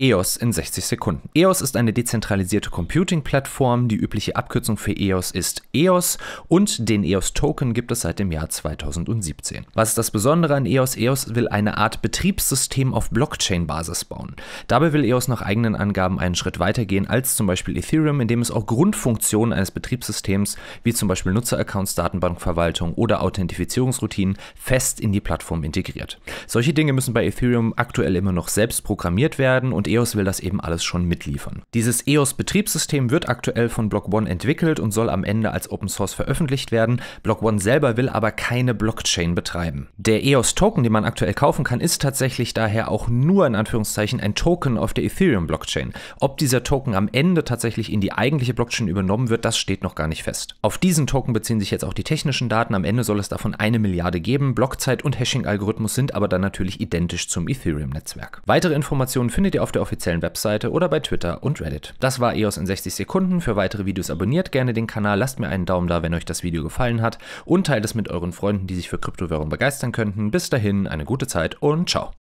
EOS in 60 Sekunden. EOS ist eine dezentralisierte Computing-Plattform. Die übliche Abkürzung für EOS ist EOS und den EOS-Token gibt es seit dem Jahr 2017. Was ist das Besondere an EOS? EOS will eine Art Betriebssystem auf Blockchain-Basis bauen. Dabei will EOS nach eigenen Angaben einen Schritt weitergehen als zum Beispiel Ethereum, indem es auch Grundfunktionen eines Betriebssystems wie zum Beispiel Nutzeraccounts, Datenbankverwaltung oder Authentifizierungsroutinen fest in die Plattform integriert. Solche Dinge müssen bei Ethereum aktuell immer noch selbst programmiert werden und EOS will das eben alles schon mitliefern. Dieses EOS-Betriebssystem wird aktuell von Block One entwickelt und soll am Ende als Open Source veröffentlicht werden. Block One selber will aber keine Blockchain betreiben. Der EOS-Token, den man aktuell kaufen kann, ist tatsächlich daher auch nur in Anführungszeichen ein Token auf der Ethereum-Blockchain. Ob dieser Token am Ende tatsächlich in die eigentliche Blockchain übernommen wird, das steht noch gar nicht fest. Auf diesen Token beziehen sich jetzt auch die technischen Daten. Am Ende soll es davon eine Milliarde geben. Blockzeit und Hashing-Algorithmus sind aber dann natürlich identisch zum Ethereum-Netzwerk. Weitere Informationen findet ihr auf der der offiziellen Webseite oder bei Twitter und Reddit. Das war EOS in 60 Sekunden. Für weitere Videos abonniert gerne den Kanal, lasst mir einen Daumen da, wenn euch das Video gefallen hat und teilt es mit euren Freunden, die sich für Kryptowährungen begeistern könnten. Bis dahin, eine gute Zeit und ciao.